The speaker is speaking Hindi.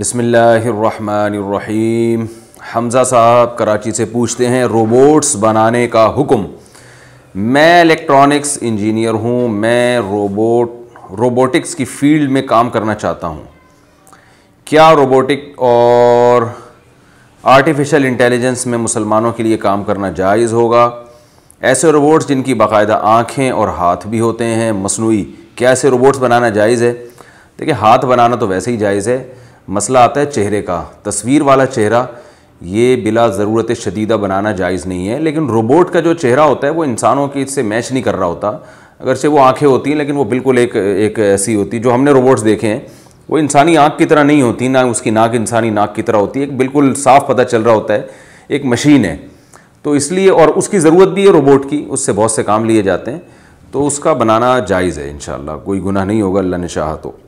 बिसमीम हमज़ा साहब कराची से पूछते हैं रोबोट्स बनाने का हुक्म मैं इलेक्ट्रॉनिक्स इंजीनियर हूँ मैं रोबोट रोबोटिक्स की फ़ील्ड में काम करना चाहता हूँ क्या रोबोटिक और आर्टिफिशियल इंटेलिजेंस में मुसलमानों के लिए काम करना जायज़ होगा ऐसे रोबोट्स जिनकी बाकायदा आँखें और हाथ भी होते हैं मसनू क्या ऐसे रोबोट्स बनाना जायज़ है देखिए हाथ बनाना तो वैसे ही जायज़ है मसला आता है चेहरे का तस्वीर वाला चेहरा ये बिला ज़रूरत शदीदा बनाना जायज़ नहीं है लेकिन रोबोट का जो चेहरा होता है वो इंसानों की इससे मैच नहीं कर रहा होता अगरचे वो आँखें होती हैं लेकिन वो बिल्कुल एक एक ऐसी होती जो हमने रोबोट्स देखे हैं वो इंसानी आँख की तरह नहीं होती ना उसकी नाक इंसानी नाक की तरह होती एक बिल्कुल साफ पता चल रहा होता है एक मशीन है तो इसलिए और उसकी ज़रूरत भी है रोबोट की उससे बहुत से काम लिए जाते हैं तो उसका बनाना जायज़ है इन कोई गुनाह नहीं होगा अल्लाह ने चाह तो